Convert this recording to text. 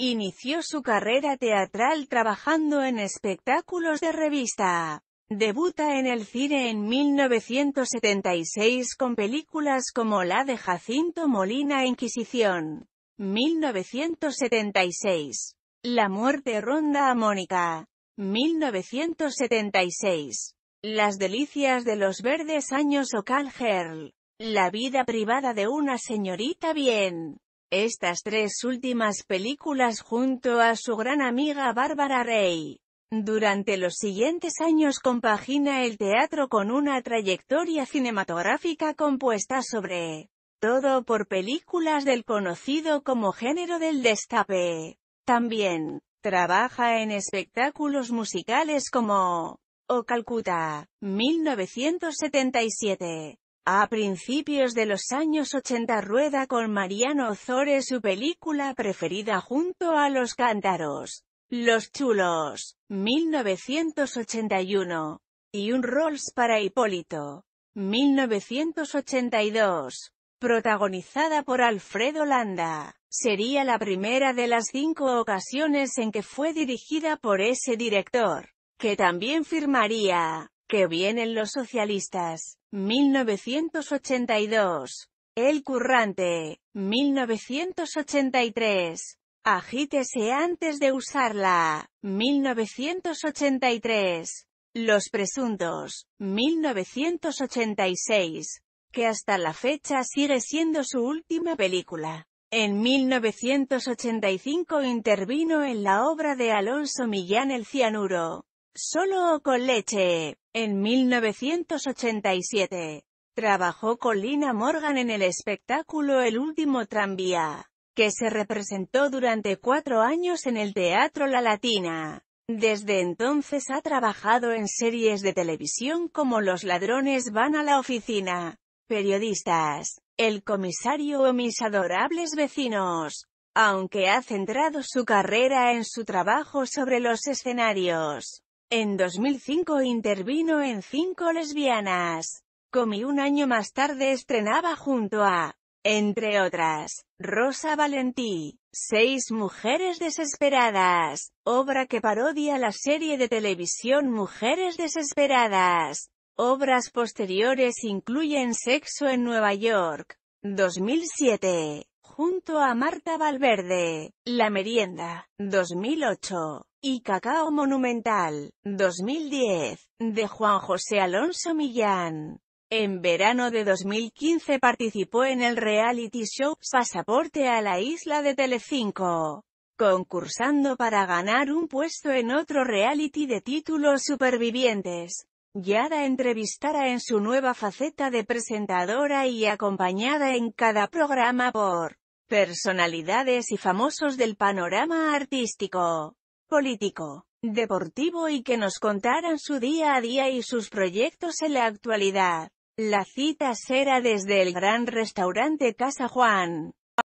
Inició su carrera teatral trabajando en espectáculos de revista. Debuta en el cine en 1976 con películas como la de Jacinto Molina e Inquisición. 1976. La muerte ronda a Mónica. 1976. Las delicias de los verdes años o Girl. La vida privada de una señorita bien. Estas tres últimas películas junto a su gran amiga Bárbara Rey. Durante los siguientes años compagina el teatro con una trayectoria cinematográfica compuesta sobre todo por películas del conocido como género del destape. También, trabaja en espectáculos musicales como O Calcuta, 1977, a principios de los años 80 rueda con Mariano Ozores su película preferida junto a Los Cántaros, Los Chulos, 1981, y un Rolls para Hipólito, 1982, protagonizada por Alfredo Landa. Sería la primera de las cinco ocasiones en que fue dirigida por ese director, que también firmaría que vienen los socialistas. 1982. El currante. 1983. Agítese antes de usarla. 1983. Los presuntos. 1986. Que hasta la fecha sigue siendo su última película. En 1985 intervino en la obra de Alonso Millán El Cianuro. Solo con leche. En 1987, trabajó con Lina Morgan en el espectáculo El último tranvía, que se representó durante cuatro años en el Teatro La Latina. Desde entonces ha trabajado en series de televisión como Los ladrones van a la oficina, Periodistas, El comisario o Mis adorables vecinos, aunque ha centrado su carrera en su trabajo sobre los escenarios. En 2005 intervino en Cinco lesbianas. Comi un año más tarde estrenaba junto a, entre otras, Rosa Valentí, Seis Mujeres Desesperadas, obra que parodia la serie de televisión Mujeres Desesperadas. Obras posteriores incluyen Sexo en Nueva York, 2007 junto a Marta Valverde, La Merienda, 2008, y Cacao Monumental, 2010, de Juan José Alonso Millán. En verano de 2015 participó en el reality show Pasaporte a la isla de Telecinco, concursando para ganar un puesto en otro reality de títulos supervivientes. Yada entrevistará en su nueva faceta de presentadora y acompañada en cada programa por personalidades y famosos del panorama artístico, político, deportivo y que nos contaran su día a día y sus proyectos en la actualidad. La cita será desde el gran restaurante Casa Juan.